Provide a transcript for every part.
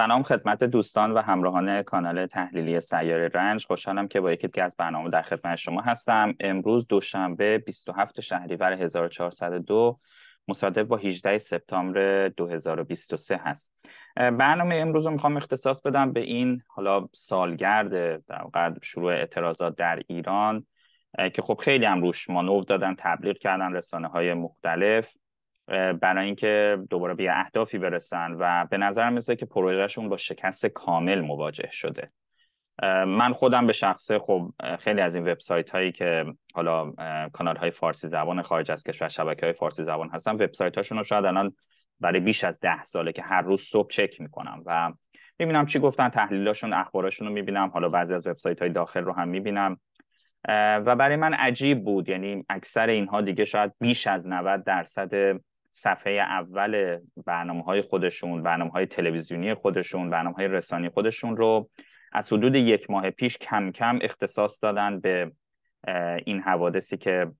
سلام خدمت دوستان و همراهان کانال تحلیلی سیار رنج خوشحالم که با یکی از برنامه در خدمت شما هستم امروز دوشنبه 27 شهریور 1402 مصادف با 18 سپتامبر 2023 هست برنامه امروز رو میخوام اختصاص بدم به این حالا سالگرد در شروع اعتراضات در ایران که خب خیلی هم روش دادن تبلیغ کردن رسانه های مختلف برای اینکه دوباره به اهدافی برسن و به نظر مثل که پروژهشون با شکست کامل مواجه شده من خودم به شخصه خب خیلی از این وبسایت هایی که حالا کانال های فارسی زبان خارج از کشور شبکه های فارسی زبان هستن وبسایت هاشون رو شاید الان برای بیش از ده ساله که هر روز صبح چک میکنم و میبینم چی گفتن تحلیلاشون اخبارشون رو میبینم حالا بعضی از وبسایت های داخل رو هم میبینم و برای من عجیب بود یعنی اکثر اینها دیگه شاید بیش از 90 درصد صفحه اول برنامه های خودشون برنامه های تلویزیونی خودشون برنامه های رسانی خودشون رو از حدود یک ماه پیش کم کم اختصاص دادن به این حوادثی که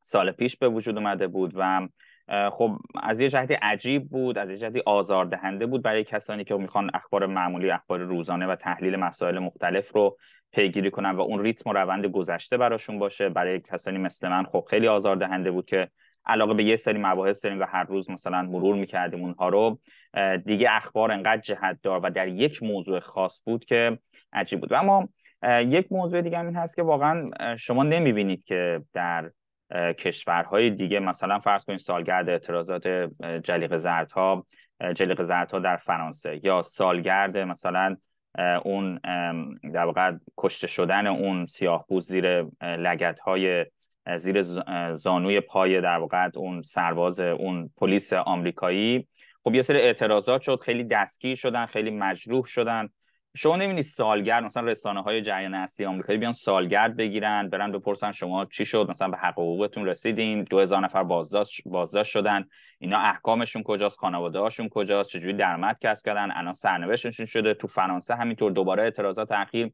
سال پیش به وجود اومده بود و خب از یه جهتی عجیب بود از یه جهتی آزاردهنده بود برای کسانی که میخوان اخبار معمولی اخبار روزانه و تحلیل مسائل مختلف رو پیگیری کنن و اون ریتم و روند گذشته براشون باشه برای کسانی مثل من خب خیلی آزاردهنده بود که علاقه به یه سری مباحث داریم و هر روز مثلا مرور میکردیم اونها رو دیگه اخبار انقدر جهت دار و در یک موضوع خاص بود که عجیب بود و اما یک موضوع دیگه این هست که واقعا شما نمیبینید که در کشورهای دیگه مثلا فرض کنید سالگرد اعتراضات جلیق زردها جلیق زردها در فرانسه یا سالگرد مثلا اون در واقع کشته شدن اون سیاه زیر لگت های زیر زانوی پای در واقع اون سرباز اون پلیس آمریکایی خب یه سری اعتراضات شد خیلی دستگیر شدن خیلی مجروح شدن شما نمیدونید سالگرد مثلا رسانه های جریان اصلی آمریکایی بیان سالگرد بگیرن برن بپرسن شما چی شد مثلا به حق حقوقتون رسیدین هزار نفر بازداشت بازداشت شدن اینا احکامشون کجاست خانواده هاشون کجاست چجوری درآمد کسب کردن الان سرنوشتشون شده تو فرانسه همینطور دوباره اعتراضات اخیر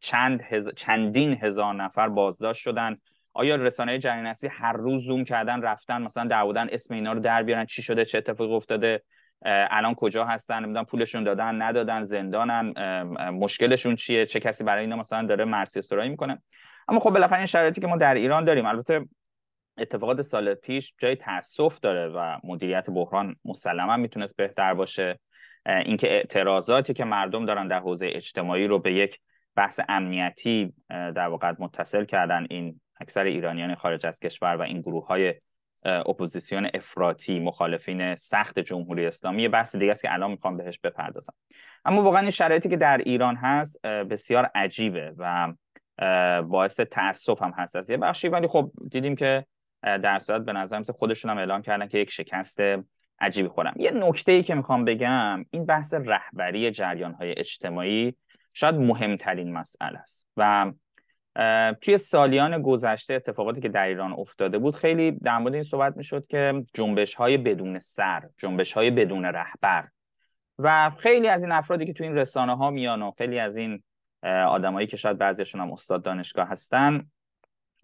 چند چندین هزار نفر بازداشت شدن آیا رسانه جنگ نسلی هر روز زوم کردن رفتن مثلا دعودن اسم اینا رو در بیارن چی شده چه اتفاقی افتاده الان کجا هستن نمیدونم پولشون دادن ندادن زندانن مشکلشون چیه چه کسی برای اینا مثلا داره مرسی استرایی میکنه اما خب بالاخره این شرایطی که ما در ایران داریم البته اتفاقات سال پیش جای تاسف داره و مدیریت بحران مسلما میتونست بهتر باشه اینکه اعتراضاتی که مردم دارن در حوزه اجتماعی رو به یک بحث امنیتی در واقع متصل کردن این اکثر ایرانیان خارج از کشور و این گروه های اپوزیسیون افراطی مخالفین سخت جمهوری اسلامی یه بحث دیگه است که الان میخوام بهش بپردازم اما واقعا این شرایطی که در ایران هست بسیار عجیبه و باعث تاسف هم هست از یه بخشی ولی خب دیدیم که در صورت به نظر مثل خودشون هم اعلام کردن که یک شکست عجیبی خورم یه نکته ای که میخوام بگم این بحث رهبری جریان های اجتماعی شاید مهمترین مسئله است و توی سالیان گذشته اتفاقاتی که در ایران افتاده بود خیلی در مورد این صحبت میشد که جنبش های بدون سر جنبش های بدون رهبر و خیلی از این افرادی که تو این رسانه ها میان و خیلی از این آدمایی که شاید بعضیشون هم استاد دانشگاه هستن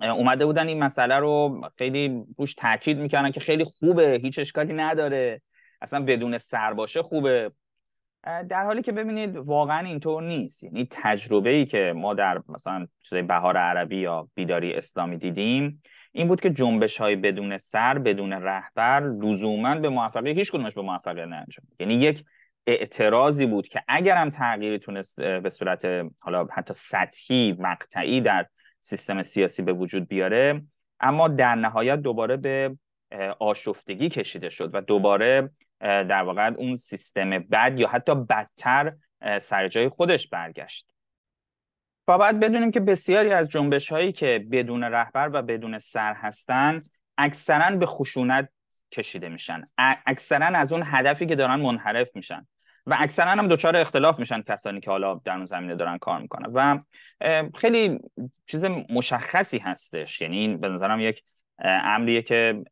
اومده بودن این مسئله رو خیلی روش تاکید میکنن که خیلی خوبه هیچ اشکالی نداره اصلا بدون سر باشه خوبه در حالی که ببینید واقعا اینطور نیست یعنی تجربه ای که ما در مثلا بهار عربی یا بیداری اسلامی دیدیم این بود که جنبش های بدون سر بدون رهبر لزوما به موفقیت هیچ کدومش به موفقیت نانجام یعنی یک اعتراضی بود که اگرم تغییری تونست به صورت حالا حتی سطحی مقطعی در سیستم سیاسی به وجود بیاره اما در نهایت دوباره به آشفتگی کشیده شد و دوباره در واقع اون سیستم بد یا حتی بدتر سر جای خودش برگشت و باید بدونیم که بسیاری از جنبش هایی که بدون رهبر و بدون سر هستند، اکثرا به خشونت کشیده میشن اکثرا از اون هدفی که دارن منحرف میشن و اکثرا هم دچار اختلاف میشن کسانی که حالا در اون زمینه دارن کار میکنن و خیلی چیز مشخصی هستش یعنی این به نظرم یک امریه که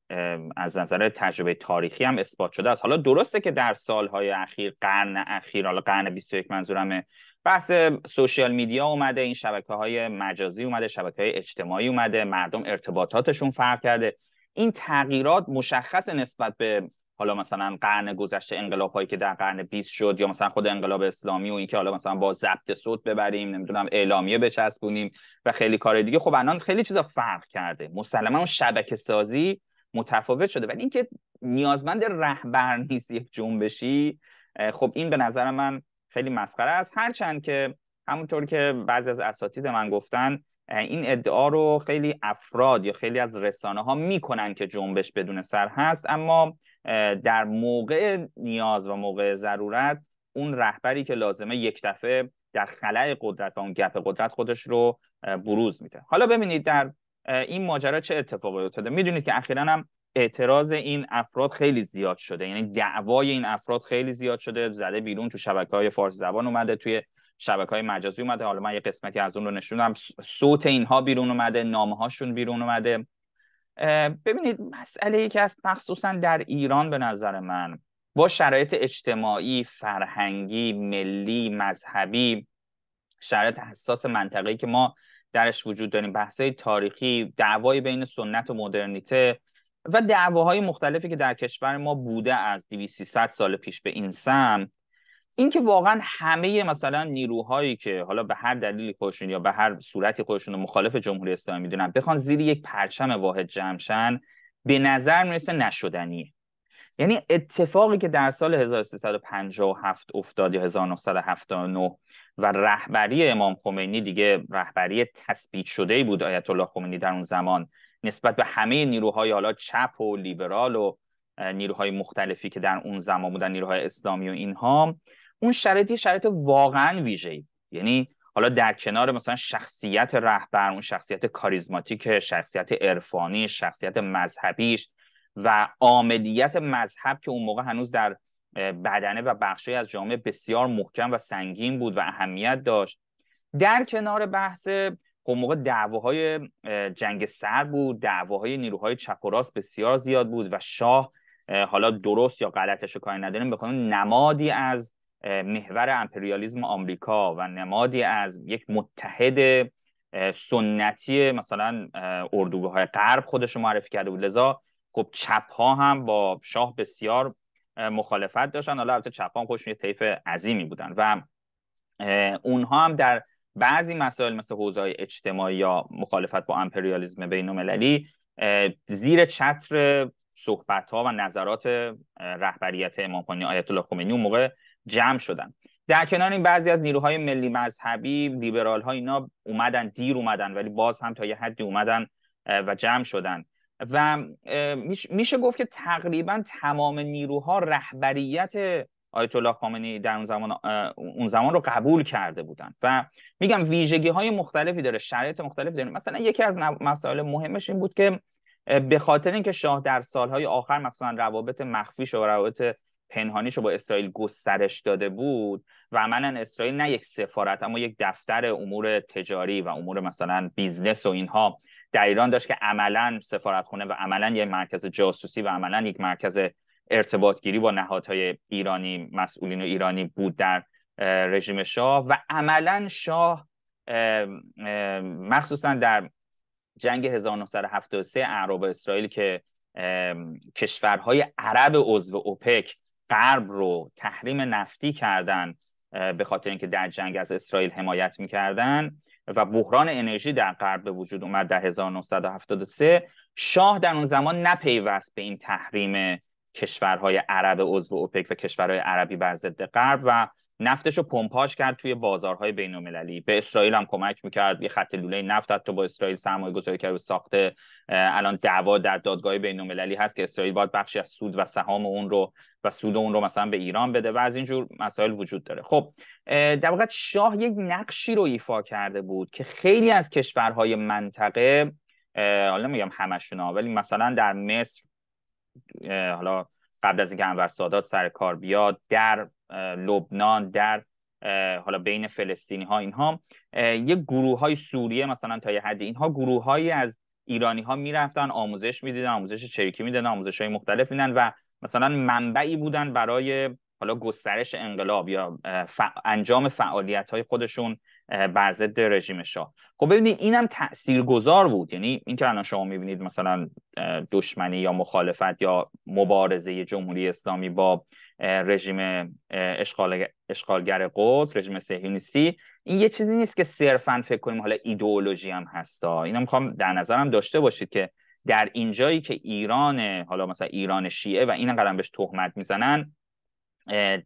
از نظر تجربه تاریخی هم اثبات شده است حالا درسته که در سالهای اخیر قرن اخیر حالا قرن 21 منظورمه بحث سوشیال میدیا اومده این شبکه های مجازی اومده شبکه های اجتماعی اومده مردم ارتباطاتشون فرق کرده این تغییرات مشخص نسبت به حالا مثلا قرن گذشته انقلاب هایی که در قرن 20 شد یا مثلا خود انقلاب اسلامی و اینکه حالا مثلا با ضبط صوت ببریم نمیدونم اعلامیه بچسبونیم و خیلی کار دیگه خب الان خیلی چیزا فرق کرده مسلما اون شبکه سازی متفاوت شده ولی اینکه نیازمند رهبر نیست یک جنبشی خب این به نظر من خیلی مسخره است هرچند که همونطور که بعضی از اساتید من گفتن این ادعا رو خیلی افراد یا خیلی از رسانه ها میکنن که جنبش بدون سر هست اما در موقع نیاز و موقع ضرورت اون رهبری که لازمه یک دفعه در خلع قدرت و اون گپ قدرت خودش رو بروز میده حالا ببینید در این ماجرا چه اتفاقی افتاده میدونید که اخیرا هم اعتراض این افراد خیلی زیاد شده یعنی دعوای این افراد خیلی زیاد شده زده بیرون تو شبکه های فارس زبان اومده توی شبکه های مجازی اومده حالا من یه قسمتی از اون رو نشونم صوت اینها بیرون اومده نامه هاشون بیرون اومده ببینید مسئله یکی که از مخصوصا در ایران به نظر من با شرایط اجتماعی فرهنگی ملی مذهبی شرایط حساس منطقه‌ای که ما درش وجود داریم بحث تاریخی دعوای بین سنت و مدرنیته و دعواهای مختلفی که در کشور ما بوده از 2300 سال پیش به این سم اینکه واقعا همه مثلا نیروهایی که حالا به هر دلیلی خودشون یا به هر صورتی خودشون مخالف جمهوری اسلامی میدونن بخوان زیر یک پرچم واحد جمشن به نظر میرسه نشدنیه یعنی اتفاقی که در سال 1357 افتاد یا 1979 و رهبری امام خمینی دیگه رهبری تثبیت شده بود آیت الله خمینی در اون زمان نسبت به همه نیروهای حالا چپ و لیبرال و نیروهای مختلفی که در اون زمان بودن نیروهای اسلامی و اینها اون شرایط یه شرایط واقعا ویژه‌ای یعنی حالا در کنار مثلا شخصیت رهبر اون شخصیت کاریزماتیک شخصیت عرفانی شخصیت مذهبیش و عاملیت مذهب که اون موقع هنوز در بدنه و بخشی از جامعه بسیار محکم و سنگین بود و اهمیت داشت در کنار بحث خب اون موقع دعواهای جنگ سر بود دعواهای نیروهای چپ و راست بسیار زیاد بود و شاه حالا درست یا غلطش رو کاری نداریم نمادی از محور امپریالیزم آمریکا و نمادی از یک متحد سنتی مثلا اردوگاه غرب خودش رو معرفی کرده بود لذا خب چپ ها هم با شاه بسیار مخالفت داشتن حالا البته چپ ها هم خودشون یه طیف عظیمی بودن و اونها هم در بعضی مسائل مثل حوزه اجتماعی یا مخالفت با امپریالیزم بین المللی زیر چتر صحبت ها و نظرات رهبریت امام خمینی آیت الله خمینی اون موقع جمع شدن در کنار این بعضی از نیروهای ملی مذهبی لیبرال ها اینا اومدن دیر اومدن ولی باز هم تا یه حدی اومدن و جمع شدن و میشه گفت که تقریبا تمام نیروها رهبریت آیت الله خامنه‌ای در اون زمان اون زمان رو قبول کرده بودن و میگم ویژگی های مختلفی داره شرایط مختلف داره مثلا یکی از مسائل مهمش این بود که به خاطر اینکه شاه در سالهای آخر مثلا روابط مخفی و روابط پنهانیش رو با اسرائیل گسترش داده بود و عملا اسرائیل نه یک سفارت اما یک دفتر امور تجاری و امور مثلا بیزنس و اینها در ایران داشت که عملا خونه و عملا یک مرکز جاسوسی و عملا یک مرکز ارتباطگیری با نهادهای ایرانی مسئولین و ایرانی بود در رژیم شاه و عملا شاه مخصوصا در جنگ 1973 اعراب اسرائیل که کشورهای عرب عضو اوپک غرب رو تحریم نفتی کردن به خاطر اینکه در جنگ از اسرائیل حمایت میکردن و بحران انرژی در غرب به وجود اومد در 1973 شاه در اون زمان نپیوست به این تحریم کشورهای عرب عضو اوپک و کشورهای عربی بر ضد غرب و نفتش رو پمپاش کرد توی بازارهای بین به اسرائیل هم کمک میکرد یه خط لوله نفت حتی با اسرائیل سرمایه گذاری کرد و ساخته الان دعوا در دادگاه بین هست که اسرائیل باید بخشی از سود و سهام اون رو و سود اون رو مثلا به ایران بده و از اینجور مسائل وجود داره خب در واقع شاه یک نقشی رو ایفا کرده بود که خیلی از کشورهای منطقه حالا میگم همشون ولی مثلا در مصر حالا قبل از اینکه انور سادات سر کار بیاد در لبنان در حالا بین فلسطینی ها اینها یه گروه های سوریه مثلا تا یه حدی اینها گروه از ایرانی ها میرفتن آموزش میدیدن آموزش چریکی میدن آموزش های مختلف میدن و مثلا منبعی بودن برای حالا گسترش انقلاب یا انجام فعالیت های خودشون بر ضد رژیم شاه خب ببینید اینم تاثیرگذار بود یعنی اینکه الان شما میبینید مثلا دشمنی یا مخالفت یا مبارزه جمهوری اسلامی با رژیم اشغال اشغالگر قدس رژیم صهیونیستی این یه چیزی نیست که صرفا فکر کنیم حالا ایدئولوژی هم هستا اینا میخوام در نظرم داشته باشید که در اینجایی که ایران حالا مثلا ایران شیعه و این قدم بهش تهمت میزنن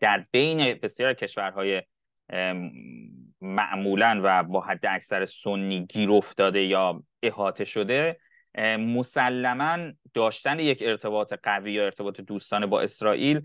در بین بسیار کشورهای معمولا و با حد اکثر سنی گیر افتاده یا احاطه شده مسلما داشتن یک ارتباط قوی یا ارتباط دوستانه با اسرائیل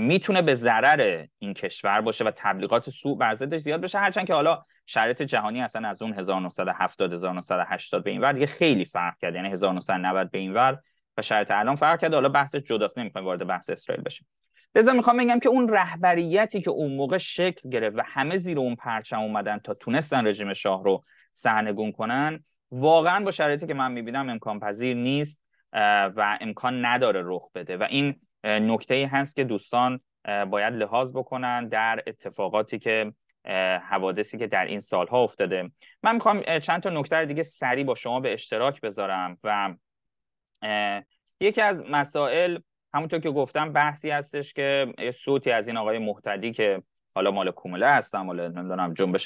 میتونه به ضرر این کشور باشه و تبلیغات سوء بر زیاد بشه هرچند که حالا شرط جهانی اصلا از اون 1970 1980 به این ور دیگه خیلی فرق کرده یعنی 1990 به این ور و شرایط الان فرق کرده حالا بحث جداست نمیخوایم وارد بحث اسرائیل بشیم لذا میخوام بگم که اون رهبریتی که اون موقع شکل گرفت و همه زیر اون پرچم اومدن تا تونستن رژیم شاه رو سرنگون کنن واقعا با شرایطی که من میبینم امکان پذیر نیست و امکان نداره رخ بده و این نکته ای هست که دوستان باید لحاظ بکنن در اتفاقاتی که حوادثی که در این سالها افتاده من میخوام چند تا نکته دیگه سریع با شما به اشتراک بذارم و یکی از مسائل همونطور که گفتم بحثی هستش که صوتی از این آقای محتدی که حالا مال کومله هستم مال نمیدونم جنبش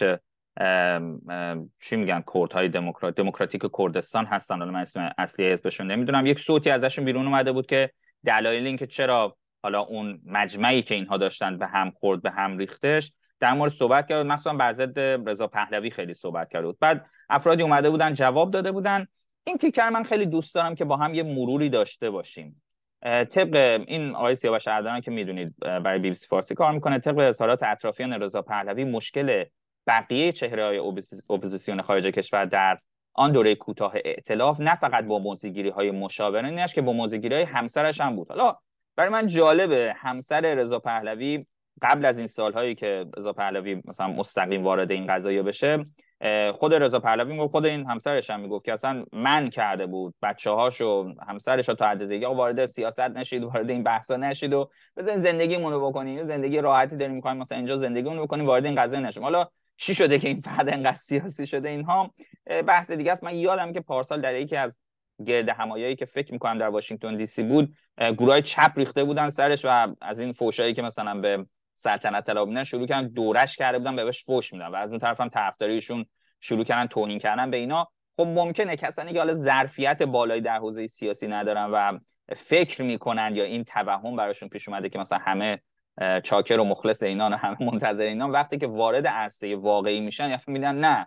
چی میگن کردهای دموکرات دموکراتیک کردستان هستن حالا من اسم اصلی حزبشون نمیدونم یک صوتی ازشون بیرون اومده بود که دلایل اینکه چرا حالا اون مجمعی که اینها داشتن به هم خورد به هم ریختش در مورد صحبت کرد مخصوصا بر ضد رضا پهلوی خیلی صحبت کرد بود بعد افرادی اومده بودن جواب داده بودن این تیکر من خیلی دوست دارم که با هم یه مروری داشته باشیم طبق این آقای سیاوش اردلان که میدونید برای بی فارسی کار میکنه طبق اظهارات اطرافیان رضا پهلوی مشکل بقیه چهره های اپوزیسیون خارج کشور در آن دوره کوتاه ائتلاف نه فقط با موزیگیری های مشابه که با موزیگیری های همسرش هم بود حالا برای من جالبه همسر رضا پهلوی قبل از این سالهایی که رضا پهلوی مثلا مستقیم وارد این قضایی بشه خود رضا پهلوی میگفت خود این همسرش هم میگفت که اصلا من کرده بود بچه هاش و همسرش تا حد وارد سیاست نشید وارد این بحثا نشید و بزن زندگی مونو بکنیم زندگی راحتی داریم میکنیم مثلا اینجا زندگی مونو بکنیم وارد این قضیه نشیم حالا چی شده که این فرد انقدر سیاسی شده اینها بحث دیگه است من یادم که پارسال در یکی از گرد همایایی که فکر میکنم در واشنگتن دی سی بود گروه چپ ریخته بودن سرش و از این فوشایی که مثلا به سلطنت طلب شروع کردن دورش کرده بودن بهش فوش میدن و از اون طرفم طرفداریشون شروع کردن توهین کردن به اینا خب ممکنه کسانی که حالا ظرفیت بالایی در حوزه سیاسی ندارن و فکر میکنن یا این توهم براشون پیش اومده که مثلا همه چاکر و مخلص اینان و همه منتظر اینان وقتی که وارد عرصه واقعی میشن یا میدن نه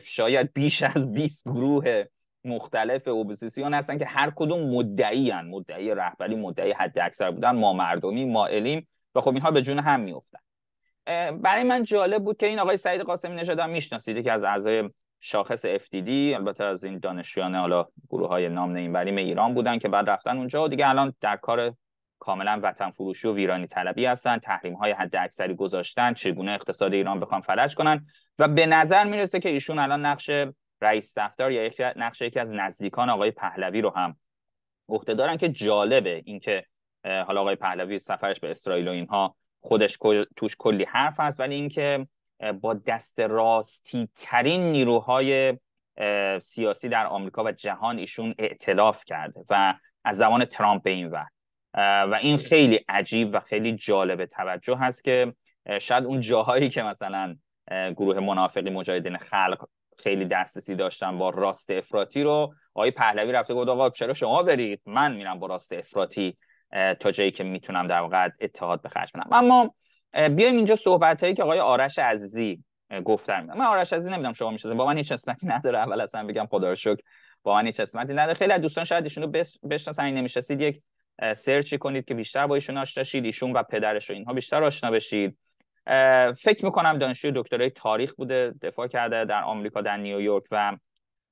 شاید بیش از 20 گروه مختلف اپوزیسیون هستن که هر کدوم مدعی مدعی رهبری مدعی حد اکثر بودن ما مردمی ما علیم و خب اینها به جون هم میفتن برای من جالب بود که این آقای سعید قاسمی نژاد هم میشناسید که از اعضای شاخص FDD البته از این دانشجویان حالا گروه های نام بریم ایران بودن که بعد رفتن اونجا و دیگه الان در کار کاملا وطن فروشی و ویرانی طلبی هستن تحریم های حد اکثری گذاشتن چگونه اقتصاد ایران بخوان فلج کنن و به نظر میرسه که ایشون الان نقش رئیس دفتر یا نقش یکی از نزدیکان آقای پهلوی رو هم عهده دارن که جالبه اینکه حالا آقای پهلوی سفرش به اسرائیل و اینها خودش توش کلی حرف هست ولی اینکه با دست راستی ترین نیروهای سیاسی در آمریکا و جهان ایشون اعتلاف کرده و از زمان ترامپ به این وقت و این خیلی عجیب و خیلی جالب توجه هست که شاید اون جاهایی که مثلا گروه منافقی مجاهدین خلق خیلی دسترسی داشتن با راست افراتی رو آقای پهلوی رفته گفت آقا چرا شما برید من میرم با راست افراطی تا جایی که میتونم در واقع اتحاد به خرج بدم اما بیایم اینجا صحبت هایی که آقای آرش عزیزی گفتن من آرش عزیزی نمیدونم شما میشناسید با من هیچ اسمتی نداره اول اصلا بگم خدا شکر با من هیچ اسمتی نداره خیلی از دوستان شاید ایشونو بشناسن این نمیشناسید یک سرچی کنید که بیشتر با ایشون آشنا شید ایشون و پدرش و اینها بیشتر آشنا بشید فکر میکنم دانشجوی دکترای تاریخ بوده دفاع کرده در آمریکا در نیویورک و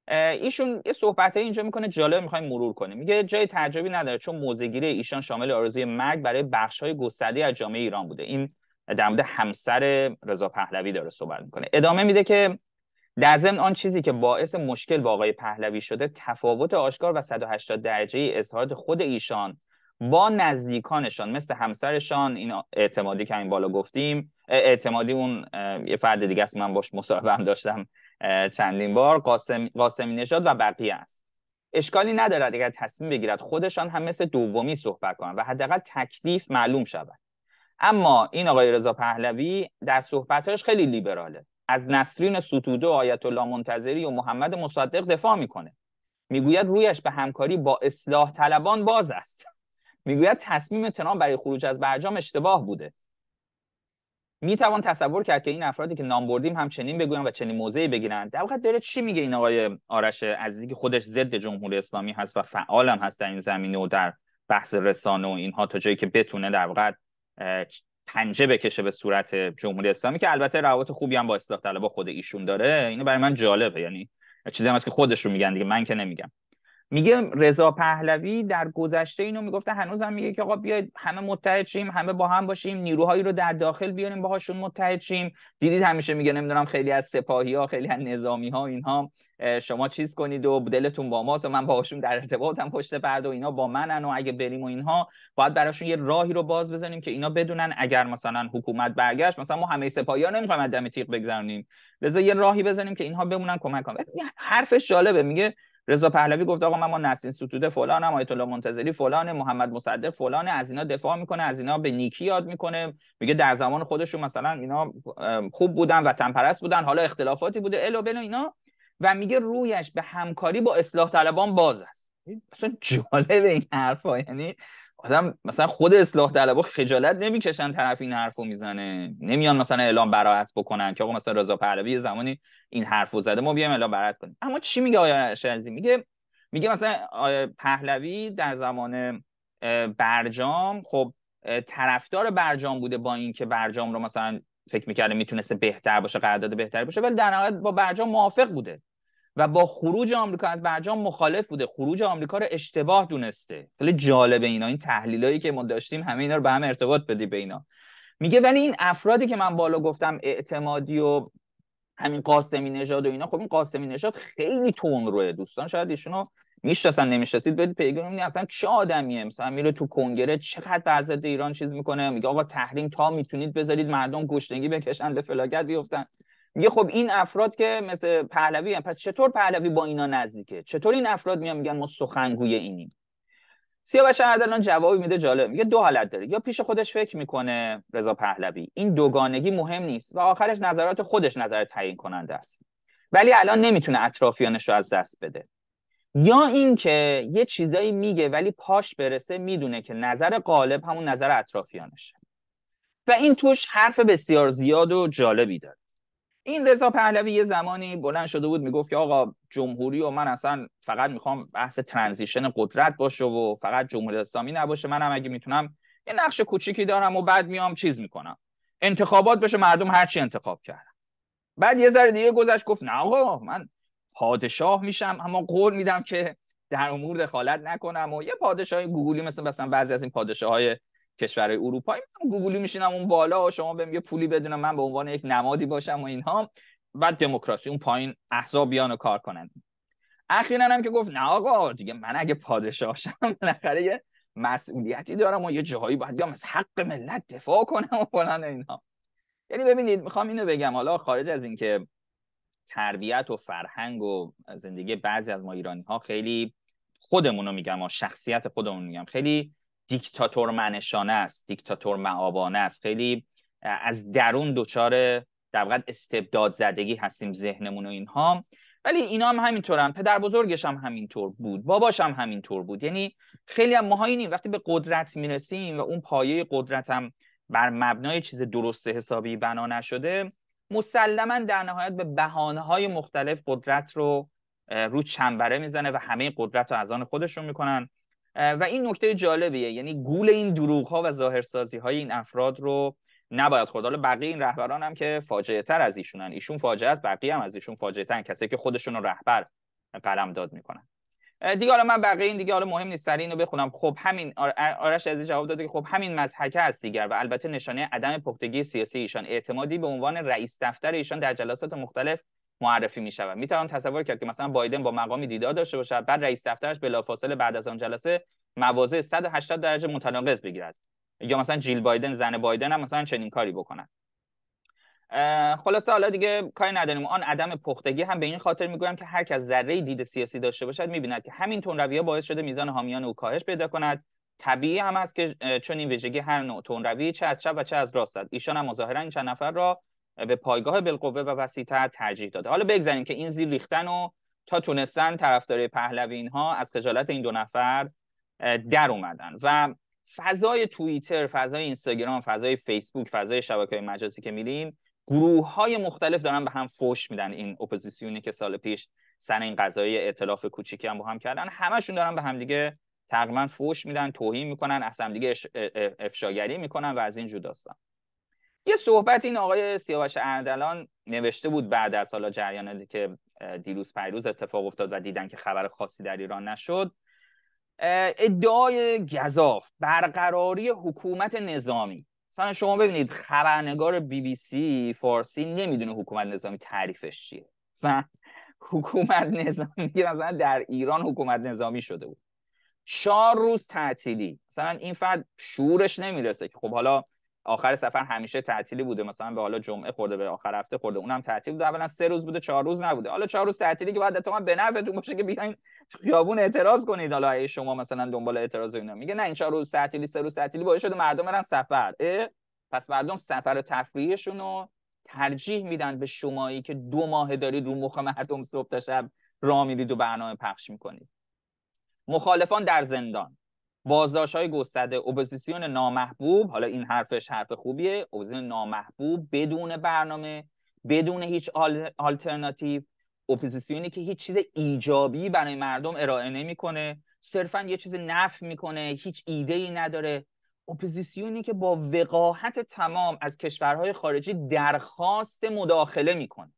ایشون یه صحبت اینجا میکنه جالب میخوایم مرور کنیم میگه جای تعجبی نداره چون موزگیری ایشان شامل آرزوی مرگ برای بخش های از جامعه ایران بوده این در مورد همسر رضا پهلوی داره صحبت میکنه ادامه میده که در ضمن آن چیزی که باعث مشکل با آقای پهلوی شده تفاوت آشکار و 180 درجه اظهارات خود ایشان با نزدیکانشان مثل همسرشان این اعتمادی که این بالا گفتیم اعتمادی اون یه فرد دیگه است من باش مصاحبه داشتم چندین بار قاسم، قاسمی نشاد و بقیه است اشکالی ندارد اگر تصمیم بگیرد خودشان هم مثل دومی صحبت کنند و حداقل تکلیف معلوم شود اما این آقای رضا پهلوی در صحبتهاش خیلی لیبراله از نسرین ستوده و آیت الله منتظری و محمد مصدق دفاع میکنه میگوید رویش به همکاری با اصلاح طلبان باز است میگوید تصمیم ترامپ برای خروج از برجام اشتباه بوده می توان تصور کرد که این افرادی که نام بردیم همچنین بگویند و چنین موضعی بگیرند در واقع داره چی میگه این آقای آرش عزیزی که خودش ضد جمهوری اسلامی هست و فعالم هست در این زمینه و در بحث رسانه و اینها تا جایی که بتونه در واقع پنجه بکشه به صورت جمهوری اسلامی که البته روابط خوبی هم با اصلاح طلبها خود ایشون داره اینو برای من جالبه یعنی چیزی هم هست که رو میگن دیگه من که نمیگم میگه رضا پهلوی در گذشته اینو میگفته هنوزم میگه که آقا بیاید همه متحد شیم همه با هم باشیم نیروهایی رو در داخل بیاریم باهاشون متحد شیم دیدید همیشه میگه نمیدونم خیلی از سپاهی ها خیلی از نظامی ها اینها شما چیز کنید و دلتون با ماست و من باهاشون در ارتباطم پشت پرده و اینا با منن و اگه بریم و اینها باید براشون یه راهی رو باز بزنیم که اینا بدونن اگر مثلا حکومت برگشت مثلا ما همه سپاهی ها نمیخوایم دم تیغ بگذرونیم لذا یه راهی بزنیم که اینها بمونن کمک کنن حرفش جالبه میگه رضا پهلوی گفت آقا من ما نسین ستوده فلانم آیت الله منتظری فلان محمد مصدق فلان از اینا دفاع میکنه از اینا به نیکی یاد میکنه میگه در زمان خودشون مثلا اینا خوب بودن و پرست بودن حالا اختلافاتی بوده الو بلو اینا و میگه رویش به همکاری با اصلاح طلبان باز است اصلا جالب این حرفا یعنی مثلا خود اصلاح طلبها خجالت نمیکشن طرف این حرفو میزنه نمیان مثلا اعلام براعت بکنن که آقا مثلا رضا پهلوی زمانی این حرفو زده ما بیایم اعلام براعت کنیم اما چی میگه آیا شازی میگه میگه مثلا پهلوی در زمان برجام خب طرفدار برجام بوده با اینکه برجام رو مثلا فکر میکرده میتونسته بهتر باشه قرارداد بهتری باشه ولی در نهایت با برجام موافق بوده و با خروج آمریکا از برجام مخالف بوده خروج آمریکا رو اشتباه دونسته خیلی جالب اینا این تحلیلایی که ما داشتیم همه اینا رو به هم ارتباط بدی به اینا میگه ولی این افرادی که من بالا گفتم اعتمادی و همین قاسمی نژاد و اینا خب این قاسمی نژاد خیلی تون روه دوستان شاید رو میشناسن نمیشناسید برید پیگیر اصلا چه آدمیه مثلا میره تو کنگره چقدر بر ایران چیز میکنه میگه آقا تحریم تا میتونید بذارید مردم گشنگی بکشن به فلاکت بیفتن میگه خب این افراد که مثل پهلوی هم پس چطور پهلوی با اینا نزدیکه چطور این افراد میان میگن ما سخنگوی اینیم سیاوش الان جوابی میده جالب میگه دو حالت داره یا پیش خودش فکر میکنه رضا پهلوی این دوگانگی مهم نیست و آخرش نظرات خودش نظر تعیین کننده است ولی الان نمیتونه اطرافیانش رو از دست بده یا اینکه یه چیزایی میگه ولی پاش برسه میدونه که نظر غالب همون نظر اطرافیانشه و این توش حرف بسیار زیاد و جالبی داره این رضا پهلوی یه زمانی بلند شده بود میگفت که آقا جمهوری و من اصلا فقط میخوام بحث ترانزیشن قدرت باشه و فقط جمهوری اسلامی نباشه منم اگه میتونم یه نقش کوچیکی دارم و بعد میام چیز میکنم انتخابات بشه مردم هرچی انتخاب کردن بعد یه ذره دیگه گذشت گفت نه آقا من پادشاه میشم اما قول میدم که در امور دخالت نکنم و یه پادشاهی گوگلی مثل مثلا بعضی از این پادشاه های کشورهای اروپایی من گوگلی میشینم اون بالا و شما بهم یه پولی بدونم من به عنوان یک نمادی باشم و اینها و دموکراسی اون پایین احزاب بیان و کار کنن اخیرا هم که گفت نه آقا دیگه من اگه پادشاهشم بالاخره یه مسئولیتی دارم و یه جاهایی باید بیام از حق ملت دفاع کنم و فلان اینها یعنی ببینید میخوام اینو بگم حالا خارج از اینکه تربیت و فرهنگ و زندگی بعضی از ما ایرانی ها خیلی خودمون میگم و شخصیت خودمون میگم خیلی دیکتاتور منشانه است دیکتاتور معابانه است خیلی از درون دچار در واقع استبداد زدگی هستیم ذهنمون و اینها ولی اینا هم همینطورن هم. پدر بزرگش هم همینطور بود باباش هم همینطور بود یعنی خیلی هم ماها وقتی به قدرت میرسیم و اون پایه قدرت هم بر مبنای چیز درست حسابی بنا نشده مسلما در نهایت به بحانه های مختلف قدرت رو رو چنبره میزنه و همه قدرت رو از آن خودشون میکنن و این نکته جالبیه یعنی گول این دروغ ها و ظاهرسازی های این افراد رو نباید خورد حالا بقیه این رهبران هم که فاجعه تر از ایشونن ایشون فاجعه است بقیه هم از ایشون فاجعه کسی که خودشون رو رهبر قلم داد میکنن دیگه حالا من بقیه این دیگه حالا مهم نیست سری اینو بخونم خب همین آرش از جواب داده که خب همین مزحکه است دیگر و البته نشانه عدم پختگی سیاسی ایشان اعتمادی به عنوان رئیس دفتر ایشان در جلسات مختلف معرفی می توان تصور کرد که مثلا بایدن با مقامی دیدار داشته باشد بعد رئیس دفترش بلافاصله بعد از آن جلسه مواضع 180 درجه متناقض بگیرد یا مثلا جیل بایدن زن بایدن هم مثلا چنین کاری بکنند خلاصه حالا دیگه کاری نداریم آن عدم پختگی هم به این خاطر میگویم که هر کس ذره دید سیاسی داشته باشد میبیند که همین تون ها باعث شده میزان حامیان او کاهش پیدا کند طبیعی هم است که چون این ویژگی هر نوع روی چه از چپ و چه از راست است ایشان هم ظاهرا این چند نفر را به پایگاه بالقوه و وسیعتر ترجیح داده حالا بگذاریم که این زیر ریختن و تا تونستن طرفدار پهلوی ها از خجالت این دو نفر در اومدن و فضای توییتر فضای اینستاگرام فضای فیسبوک فضای شبکه مجازی که میریم گروه های مختلف دارن به هم فوش میدن این اپوزیسیونی که سال پیش سن این قضای اطلاف کوچیکی هم با هم کردن همشون دارن به همدیگه تقریبا فوش میدن توهین میکنن از دیگه افشاگری میکنن و از این جداستن. یه صحبت این آقای سیاوش اردلان نوشته بود بعد از حالا جریان که دیروز پیروز اتفاق افتاد و دیدن که خبر خاصی در ایران نشد ادعای گذاف برقراری حکومت نظامی مثلا شما ببینید خبرنگار بی بی سی فارسی نمیدونه حکومت نظامی تعریفش چیه حکومت نظامی مثلا در ایران حکومت نظامی شده بود چهار روز تعطیلی مثلا این فرد شورش نمیرسه که خب حالا آخر سفر همیشه تعطیلی بوده مثلا به حالا جمعه خورده به آخر هفته خورده اونم تعطیل بوده اولا سه روز بوده چهار روز نبوده حالا چهار روز تعطیلی که بعد اتفاقا به نفعتون باشه که بیاین خیابون اعتراض کنید حالا شما مثلا دنبال اعتراض اینا میگه نه این چهار روز تعطیلی سه روز تعطیلی باعث شده مردم برن سفر پس مردم سفر و تفریحشون رو ترجیح میدن به شمایی که دو ماه دارید رو مخ مردم صبح تا شب را میدید و برنامه پخش میکنید مخالفان در زندان بازداشت های گسترده اپوزیسیون نامحبوب حالا این حرفش حرف خوبیه اپوزیسیون نامحبوب بدون برنامه بدون هیچ آل... آلترناتیو اپوزیسیونی که هیچ چیز ایجابی برای مردم ارائه نمیکنه صرفا یه چیز نفع میکنه هیچ ایده ای نداره اپوزیسیونی که با وقاحت تمام از کشورهای خارجی درخواست مداخله میکنه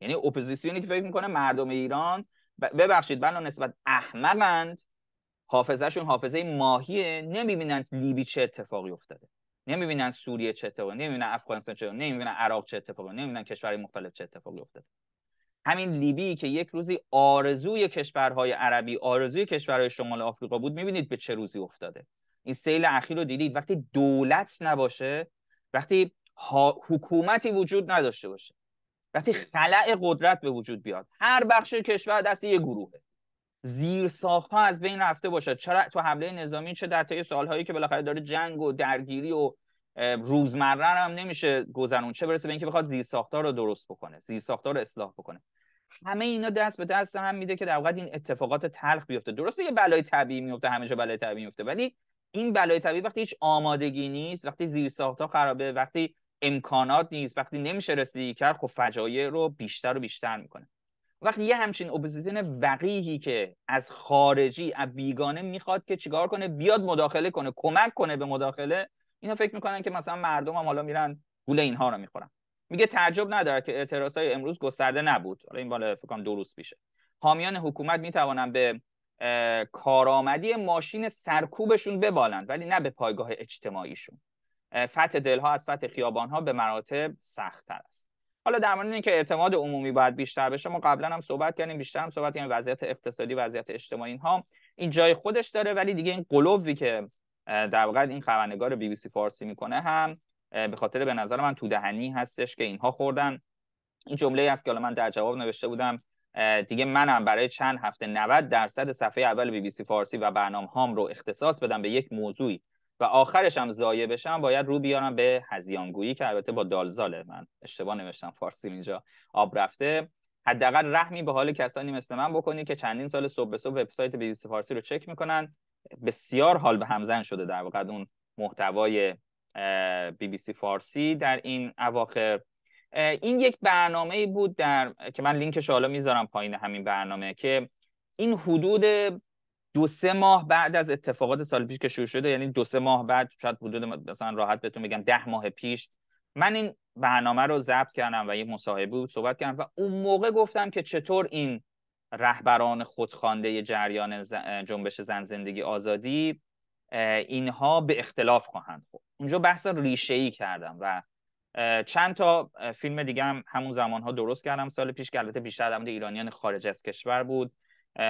یعنی اپوزیسیونی که فکر میکنه مردم ایران ببخشید بنا نسبت احمقند حافظهشون حافظه ماهیه نمیبینن لیبی چه اتفاقی افتاده نمیبینن سوریه چه اتفاقی نمیبینن افغانستان چه نمیبینن عراق چه اتفاقی نمیبینن کشورهای مختلف چه اتفاقی افتاده همین لیبی که یک روزی آرزوی کشورهای عربی آرزوی کشورهای شمال آفریقا بود میبینید به چه روزی افتاده این سیل اخیر رو دیدید وقتی دولت نباشه وقتی حکومتی وجود نداشته باشه وقتی خلع قدرت به وجود بیاد هر بخش کشور دست یه گروهه زیر ساخت ها از بین رفته باشد چرا تو حمله نظامی چه در طی سالهایی که بالاخره داره جنگ و درگیری و روزمره هم نمیشه گذرون چه برسه به اینکه بخواد زیر رو درست بکنه زیر رو اصلاح بکنه همه اینا دست به دست هم میده که در واقع این اتفاقات تلخ بیفته درسته یه بلای طبیعی میفته جا بلای طبیعی میفته ولی این بلای طبیعی وقتی هیچ آمادگی نیست وقتی زیر خرابه وقتی امکانات نیست وقتی نمیشه رسیدگی کرد خب فجایع رو بیشتر و بیشتر میکنه وقتی یه همچین اپوزیسیون وقیهی که از خارجی از بیگانه میخواد که چیکار کنه بیاد مداخله کنه کمک کنه به مداخله اینا فکر میکنن که مثلا مردم هم حالا میرن گول اینها رو میخورن میگه تعجب نداره که اعتراض های امروز گسترده نبود حالا این بالا فکر کنم دو روز پیشه حامیان حکومت میتوانن به کارآمدی ماشین سرکوبشون ببالند ولی نه به پایگاه اجتماعیشون فتح دلها از فتح خیابانها به مراتب سختتر است حالا در مورد اینکه اعتماد عمومی باید بیشتر بشه ما قبلا هم صحبت کردیم بیشتر هم صحبت کردیم وضعیت اقتصادی وضعیت اجتماعی اینها این جای خودش داره ولی دیگه این قلوبی که در واقع این خبرنگار بی بی سی فارسی میکنه هم به خاطر به نظر من تو دهنی هستش که اینها خوردن این جمله است که حالا من در جواب نوشته بودم دیگه منم برای چند هفته 90 درصد صفحه اول بی بی سی فارسی و برنامه هام رو اختصاص بدم به یک موضوعی و آخرش هم ضایع بشم باید رو بیارم به هزیانگویی که البته با دالزاله من اشتباه نوشتم فارسی اینجا آب رفته حداقل رحمی به حال کسانی مثل من بکنید که چندین سال صبح به صبح وبسایت بی فارسی رو چک میکنن بسیار حال به همزن شده در واقع اون محتوای بی بی سی فارسی در این اواخر این یک برنامه بود در که من لینکش حالا میذارم پایین همین برنامه که این حدود دو سه ماه بعد از اتفاقات سال پیش که شروع شده یعنی دو سه ماه بعد شاید حدود مثلا راحت بهتون بگم ده ماه پیش من این برنامه رو ضبط کردم و یه مصاحبه بود صحبت کردم و اون موقع گفتم که چطور این رهبران خودخوانده جریان جنبش زن زندگی آزادی اینها به اختلاف خواهند خورد اونجا بحث ریشه ای کردم و چند تا فیلم دیگه هم همون زمان ها درست کردم سال پیش که البته بیشتر در ایرانیان خارج از کشور بود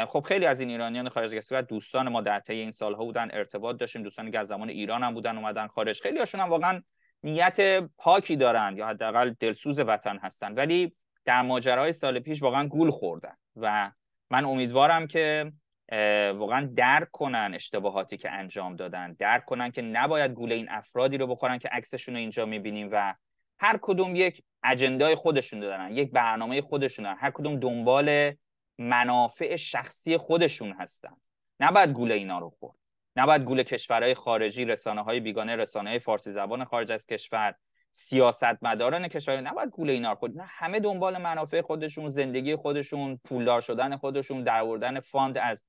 خب خیلی از این ایرانیان خارج از کشور دوستان ما در طی این سالها بودن ارتباط داشتیم دوستانی که از زمان ایران هم بودن اومدن خارج خیلی هاشون هم واقعا نیت پاکی دارن یا حداقل دلسوز وطن هستن ولی در ماجرای سال پیش واقعا گول خوردن و من امیدوارم که واقعا درک کنن اشتباهاتی که انجام دادن درک کنن که نباید گول این افرادی رو بخورن که عکسشون رو اینجا میبینیم و هر کدوم یک اجندای خودشون دارن یک برنامه خودشون دارن هر کدوم دنبال منافع شخصی خودشون هستن نباید گول اینا رو خورد نباید گول کشورهای خارجی رسانه های بیگانه رسانه های فارسی زبان خارج از کشور سیاستمداران کشور نباید گول اینا رو خورد نه همه دنبال منافع خودشون زندگی خودشون پولدار شدن خودشون دروردن فاند از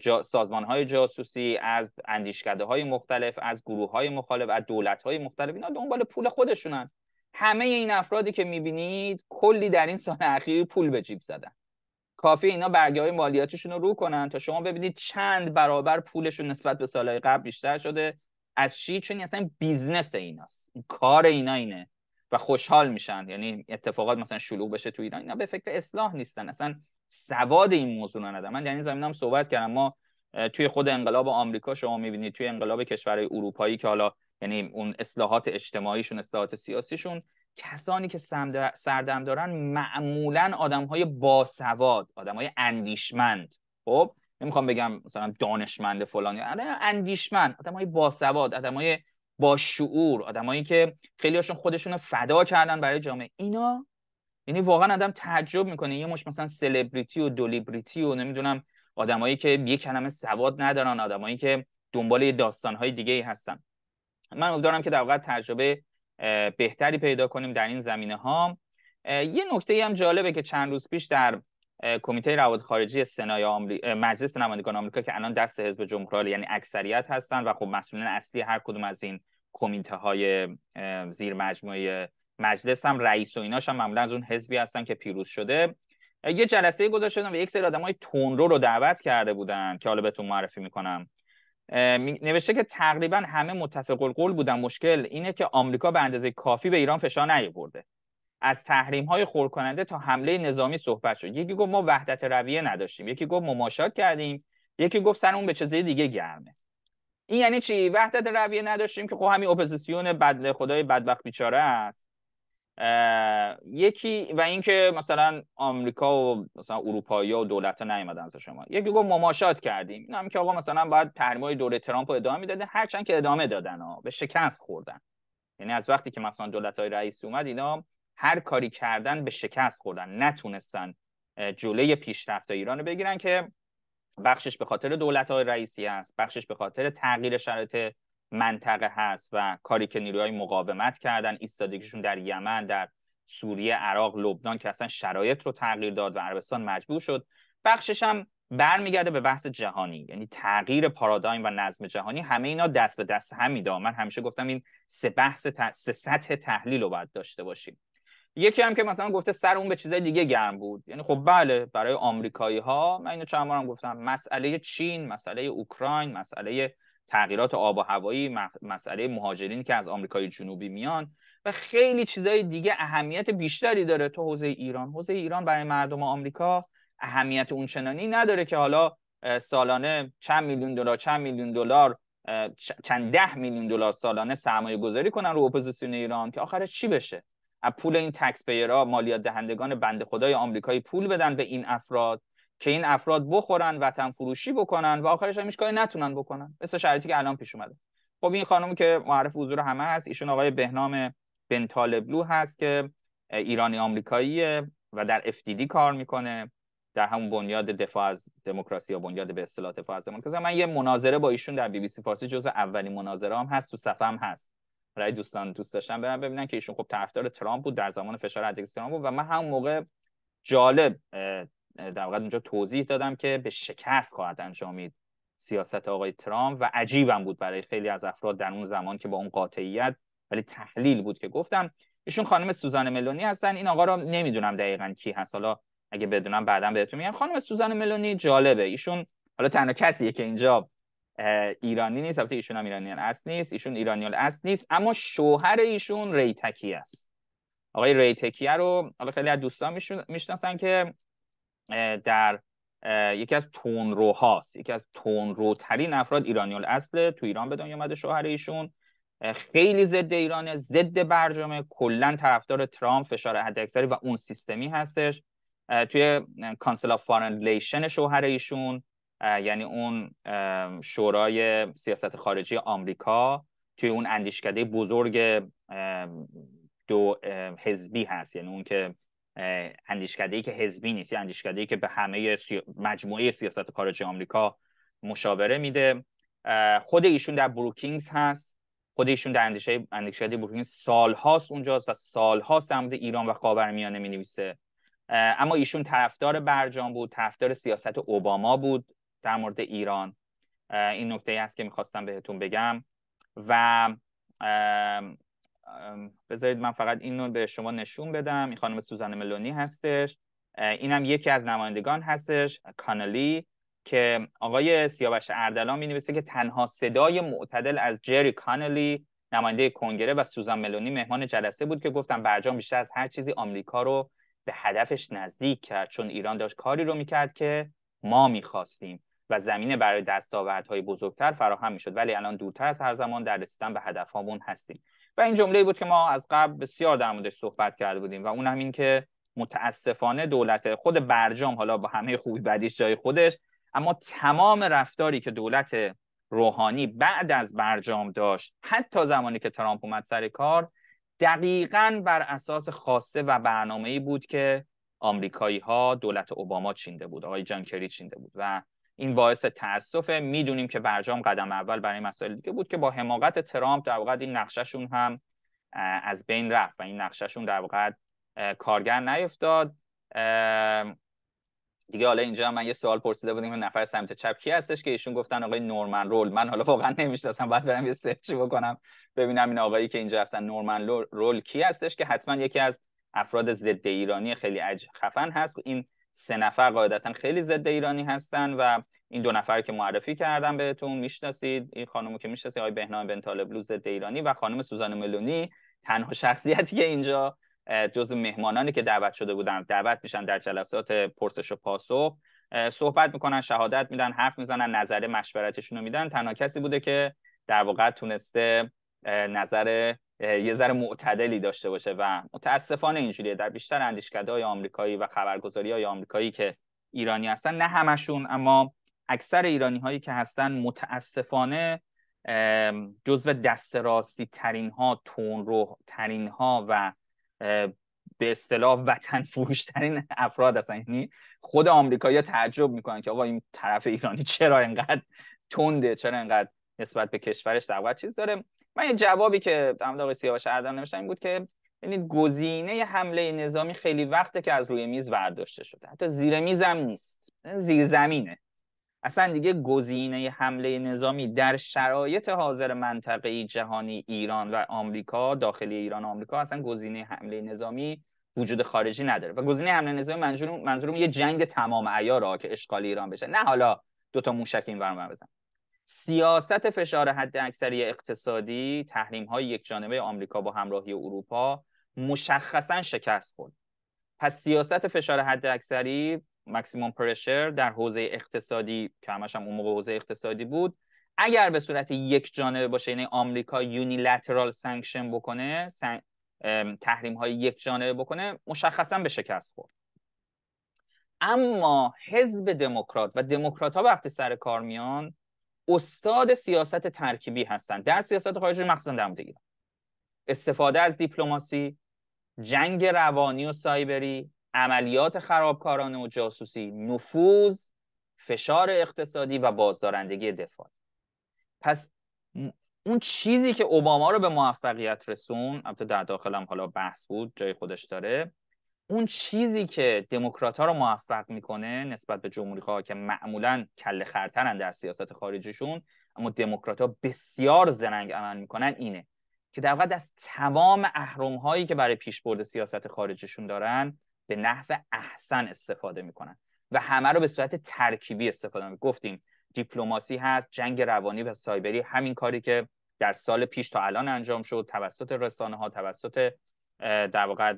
جا، سازمان های جاسوسی از اندیشکده های مختلف از گروه های مخالف از دولت های مختلف اینا دنبال پول خودشونن همه این افرادی که میبینید کلی در این سال اخیر پول به جیب زدن کافی اینا برگه های مالیاتشون رو رو کنن تا شما ببینید چند برابر پولشون نسبت به سالهای قبل بیشتر شده از چی چون اصلا بیزنس ایناست کار اینا اینه و خوشحال میشن یعنی اتفاقات مثلا شلوغ بشه تو ایران اینا به فکر اصلاح نیستن اصلا سواد این موضوع رو ندارن من در این هم صحبت کردم ما توی خود انقلاب آمریکا شما میبینید توی انقلاب کشورهای اروپایی که حالا یعنی اون اصلاحات اجتماعیشون اصلاحات سیاسیشون کسانی که سردم دارن معمولا آدم های باسواد آدم های اندیشمند خب نمیخوام بگم مثلا دانشمند فلان اندیشمند آدم های باسواد آدم های با شعور آدمایی که خیلی هاشون خودشون رو فدا کردن برای جامعه اینا یعنی واقعا آدم تعجب میکنه یه مش مثلا سلبریتی و دولیبریتی و نمیدونم آدمایی که یه کلمه سواد ندارن آدمایی که دنبال یه داستانهای دیگه ای هستن من امیدوارم که در واقع تجربه بهتری پیدا کنیم در این زمینه ها یه نکته هم جالبه که چند روز پیش در کمیته روابط خارجی سنای مجلس نمایندگان آمریکا که الان دست حزب جمهوری یعنی اکثریت هستن و خب مسئولین اصلی هر کدوم از این کمیته های زیر مجموعه مجلس هم رئیس و ایناش هم معمولا از اون حزبی هستن که پیروز شده یه جلسه گذاشتن و یک سری آدمای تونرو رو دعوت کرده بودن که حالا بهتون معرفی میکنم نوشته که تقریبا همه متفق القول بودن مشکل اینه که آمریکا به اندازه کافی به ایران فشار نیاورده از تحریم های خور کننده تا حمله نظامی صحبت شد یکی گفت ما وحدت رویه نداشتیم یکی گفت مماشات کردیم یکی گفت سر اون به چیز دیگه گرمه این یعنی چی وحدت رویه نداشتیم که خب همین اپوزیسیون بدله خدای بدبخت بیچاره است یکی و اینکه مثلا آمریکا و مثلا اروپایی‌ها و دولت‌ها نیومدن از شما یکی گفت مماشات کردیم این هم که آقا مثلا باید تحریم‌های دوره ترامپ رو ادامه میدادن هرچند که ادامه دادن ها به شکست خوردن یعنی از وقتی که مثلا دولت‌های رئیسی اومد اینا هر کاری کردن به شکست خوردن نتونستن جلوی پیشرفت ایران رو بگیرن که بخشش به خاطر دولت‌های رئیسی است بخشش به خاطر تغییر شرایط منطقه هست و کاری که نیروهای مقاومت کردن ایستادگیشون در یمن در سوریه عراق لبنان که اصلا شرایط رو تغییر داد و عربستان مجبور شد بخشش هم برمیگرده به بحث جهانی یعنی تغییر پارادایم و نظم جهانی همه اینا دست به دست هم میده من همیشه گفتم این سه بحث سه سطح تحلیل رو باید داشته باشیم یکی هم که مثلا گفته سر اون به چیزای دیگه گرم بود یعنی خب بله برای آمریکایی ها من اینو چند بارم گفتم مسئله چین مسئله اوکراین مسئله تغییرات آب و هوایی مسئله مهاجرین که از آمریکای جنوبی میان و خیلی چیزای دیگه اهمیت بیشتری داره تو حوزه ایران حوزه ایران برای مردم آمریکا اهمیت اونچنانی نداره که حالا سالانه چند میلیون دلار چند میلیون دلار چند ده میلیون دلار سالانه سرمایه گذاری کنن رو اپوزیسیون ایران که آخرش چی بشه از پول این تکس پیرا مالیات دهندگان بنده خدای آمریکایی پول بدن به این افراد که این افراد بخورن وطن فروشی بکنن و آخرش هم کاری نتونن بکنن مثل شرایطی که الان پیش اومده خب این خانم که معرف حضور همه هست ایشون آقای بهنام بنتالبلو هست که ایرانی آمریکاییه و در دی کار میکنه در همون بنیاد دفاع از دموکراسی یا بنیاد به اصطلاح دفاع از من یه مناظره با ایشون در بی بی سی فارسی جزء اولین مناظرهام هست تو صفم هست برای دوستان دوست داشتن برن ببینن که ایشون خب طرفدار ترامپ بود در زمان فشار ادکس ترامپ بود و من هم موقع جالب در واقع اونجا توضیح دادم که به شکست خواهد انجامید سیاست آقای ترامپ و عجیبم بود برای خیلی از افراد در اون زمان که با اون قاطعیت ولی تحلیل بود که گفتم ایشون خانم سوزان ملونی هستن این آقا رو نمیدونم دقیقا کی هست حالا اگه بدونم بعدا بهتون میگم خانم سوزان ملونی جالبه ایشون حالا تنها کسیه که اینجا ایرانی نیست البته ایشون هم ایرانی اصل نیست ایشون ایرانی اصل نیست اما شوهر ایشون ریتکی است آقای ریتکیه رو حالا خیلی از دوستان میشناسن که در یکی از تونروهاست یکی از ترین افراد ایرانی اصله تو ایران به دنیا اومده شوهر ایشون خیلی ضد ایرانه ضد برجامه کلا طرفدار ترامپ فشار حداکثری و اون سیستمی هستش توی کانسل آف فارن شوهر ایشون یعنی اون شورای سیاست خارجی آمریکا توی اون اندیشکده بزرگ دو حزبی هست یعنی اون که اندیشکده ای که حزبی نیست یا یعنی اندیشکده ای که به همه مجموعه سیاست خارجی آمریکا مشاوره میده خود ایشون در بروکینگز هست خود ایشون در اندیشه اندیشکده بروکینگز سالهاست اونجاست و سالهاست در ایران و خاورمیانه می نویسه اما ایشون طرفدار برجام بود طرفدار سیاست اوباما بود در مورد ایران این نکته ای است که میخواستم بهتون بگم و بذارید من فقط این رو به شما نشون بدم این خانم سوزان ملونی هستش اینم یکی از نمایندگان هستش کانالی که آقای سیاوش اردلان مینویسه که تنها صدای معتدل از جری کانالی نماینده کنگره و سوزان ملونی مهمان جلسه بود که گفتم برجام بیشتر از هر چیزی آمریکا رو به هدفش نزدیک کرد چون ایران داشت کاری رو میکرد که ما میخواستیم و زمینه برای دستاوردهای بزرگتر فراهم میشد ولی الان دورتر از هر زمان در رسیدن به هدفهامون هستیم و این جمله بود که ما از قبل بسیار در موردش صحبت کرده بودیم و اون هم این که متاسفانه دولت خود برجام حالا با همه خوبی بدیش جای خودش اما تمام رفتاری که دولت روحانی بعد از برجام داشت حتی زمانی که ترامپ اومد سر کار دقیقا بر اساس خاصه و برنامه بود که آمریکایی ها دولت اوباما چینده بود آقای جان کری چینده بود و این باعث تاسف میدونیم که برجام قدم اول برای مسائل دیگه بود که با حماقت ترامپ در واقع این نقششون هم از بین رفت و این نقششون در واقع کارگر نیفتاد دیگه حالا اینجا من یه سوال پرسیده بودیم که نفر سمت چپ کی هستش که ایشون گفتن آقای نورمن رول من حالا واقعا نمیشناسم بعد برم یه سرچ بکنم ببینم این آقایی که اینجا هستن نورمن رول کی هستش که حتما یکی از افراد ضد ایرانی خیلی خفن هست این سه نفر قاعدتا خیلی ضد ایرانی هستن و این دو نفر که معرفی کردم بهتون میشناسید این خانم که میشناسید آقای بهنام بن لوز ضد ایرانی و خانم سوزان ملونی تنها شخصیتی که اینجا جز مهمانانی که دعوت شده بودن دعوت میشن در جلسات پرسش و پاسخ صحبت میکنن شهادت میدن حرف میزنن نظر مشورتشون رو میدن تنها کسی بوده که در واقع تونسته نظر یه ذره معتدلی داشته باشه و متاسفانه اینجوریه در بیشتر اندیشکده آمریکایی و خبرگزاری های آمریکایی که ایرانی هستن نه همشون اما اکثر ایرانی هایی که هستن متاسفانه جزو دست راستی ترین ها رو ترین ها و به اصطلاح وطن فروش ترین افراد هستن یعنی خود یا تعجب میکنن که آقا این طرف ایرانی چرا اینقدر تنده چرا اینقدر نسبت به کشورش دعوت چیز داره من یه جوابی که هم داقی سیاوش اردم نوشتم این بود که ببینید گزینه حمله نظامی خیلی وقته که از روی میز داشته شده حتی زیر میزم نیست یعنی زیر زمینه اصلا دیگه گزینه حمله نظامی در شرایط حاضر منطقه جهانی ایران و آمریکا داخلی ایران و آمریکا اصلا گزینه حمله نظامی وجود خارجی نداره و گزینه حمله نظامی منظورم منظورم یه جنگ تمام عیار که اشغال ایران بشه نه حالا دوتا موشک این ورم بزن سیاست فشار حد اکثری اقتصادی تحریم های یک جانبه آمریکا با همراهی اروپا مشخصا شکست خورد پس سیاست فشار حد اکثری مکسیموم پرشر در حوزه اقتصادی که همش هم اون موقع حوزه اقتصادی بود اگر به صورت یک جانبه باشه یعنی آمریکا یونیلترال سانکشن بکنه سن... تحریم های یک جانبه بکنه مشخصا به شکست خورد اما حزب دموکرات و دموکرات ها وقتی سر کار میان استاد سیاست ترکیبی هستند در سیاست خارجی مخصوصا در مورد ایران استفاده از دیپلماسی جنگ روانی و سایبری عملیات خرابکارانه و جاسوسی نفوذ فشار اقتصادی و بازدارندگی دفاع پس اون چیزی که اوباما رو به موفقیت رسون البته در داخلم حالا بحث بود جای خودش داره اون چیزی که دموکرات ها رو موفق میکنه نسبت به جمهوری ها که معمولا کله خرترن در سیاست خارجیشون اما دموکرات ها بسیار زرنگ عمل میکنن اینه که در از تمام اهرم هایی که برای پیشبرد سیاست خارجیشون دارن به نحو احسن استفاده میکنن و همه رو به صورت ترکیبی استفاده میکنن گفتیم دیپلماسی هست جنگ روانی و سایبری همین کاری که در سال پیش تا الان انجام شد توسط رسانه ها توسط در واقع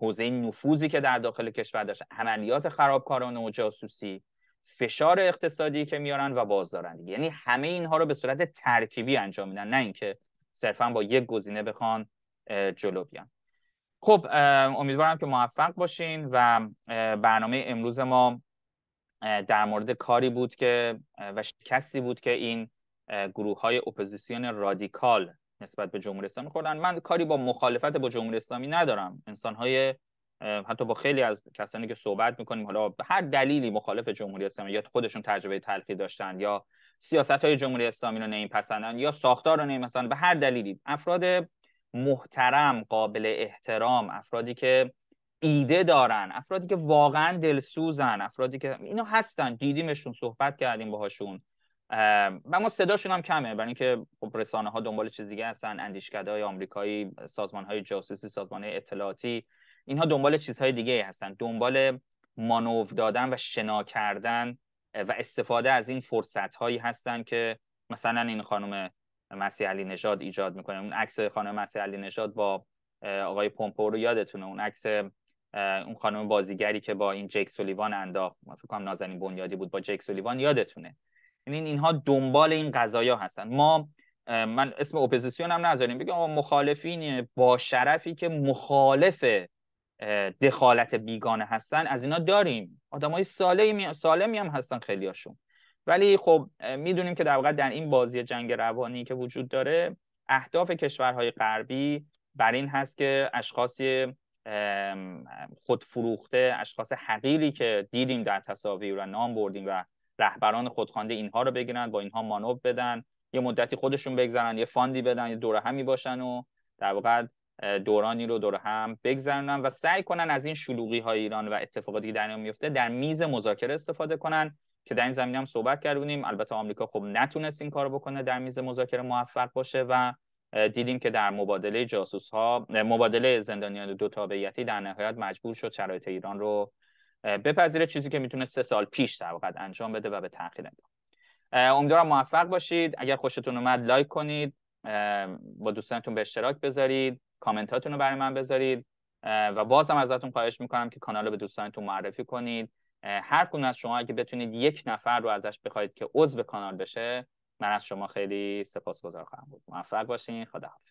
حوزه نفوذی که در داخل کشور داشت عملیات خرابکارانه و جاسوسی فشار اقتصادی که میارن و بازدارندگی یعنی همه اینها رو به صورت ترکیبی انجام میدن نه اینکه صرفا با یک گزینه بخوان جلو بیان خب امیدوارم که موفق باشین و برنامه امروز ما در مورد کاری بود که و کسی بود که این گروه های اپوزیسیون رادیکال نسبت به جمهوری اسلامی کردن من کاری با مخالفت با جمهوری اسلامی ندارم انسان های حتی با خیلی از کسانی که صحبت میکنیم حالا به هر دلیلی مخالف جمهوری اسلامی یا خودشون تجربه تلخی داشتن یا سیاست های جمهوری اسلامی رو نمیپسندن یا ساختار رو نمیپسندن به هر دلیلی افراد محترم قابل احترام افرادی که ایده دارن افرادی که واقعا دلسوزن افرادی که اینا هستن دیدیمشون صحبت کردیم باهاشون اما صداشون هم کمه برای اینکه خب رسانه ها دنبال چیز دیگه هستن اندیشکده آمریکایی سازمان های جاسوسی سازمان های اطلاعاتی اینها دنبال چیزهای دیگه هستن دنبال مانو دادن و شنا کردن و استفاده از این فرصت هایی هستن که مثلا این خانم مسیح علی نژاد ایجاد میکنه اون عکس خانم مسیح علی نژاد با آقای پومپو رو یادتونه اون عکس اون خانم بازیگری که با این جک سولیوان انداخت فکر کنم نازنین بنیادی بود با جک سولیوان یادتونه یعنی اینها دنبال این قضایا هستن ما من اسم اپوزیسیون هم نذاریم بگم مخالفین با شرفی که مخالف دخالت بیگانه هستن از اینا داریم آدمای سالمی سالمی هم هستن خیلیاشون ولی خب میدونیم که در واقع در این بازی جنگ روانی که وجود داره اهداف کشورهای غربی بر این هست که اشخاصی خودفروخته اشخاص حقیری که دیدیم در تصاویر و نام بردیم و رهبران خودخوانده اینها رو بگیرن با اینها مانو بدن یه مدتی خودشون بگذرن یه فاندی بدن یه دوره همی باشن و در واقع دورانی رو دور هم بگذرونن و سعی کنن از این شلوغی های ایران و اتفاقاتی که در میفته در میز مذاکره استفاده کنن که در این زمینه هم صحبت کردونیم، البته آمریکا خب نتونست این کارو بکنه در میز مذاکره موفق باشه و دیدیم که در مبادله جاسوس ها مبادله زندانیان دو تابعیتی در نهایت مجبور شد شرایط ایران رو بپذیره چیزی که میتونه سه سال پیش در واقع انجام بده و به تاخیر انداخت امیدوارم موفق باشید اگر خوشتون اومد لایک کنید با دوستانتون به اشتراک بذارید کامنتاتون رو برای من بذارید و بازم ازتون خواهش میکنم که کانال رو به دوستانتون معرفی کنید هر از شما اگه بتونید یک نفر رو ازش بخواید که عضو کانال بشه من از شما خیلی سپاسگزار خواهم بود موفق باشین خداحافظ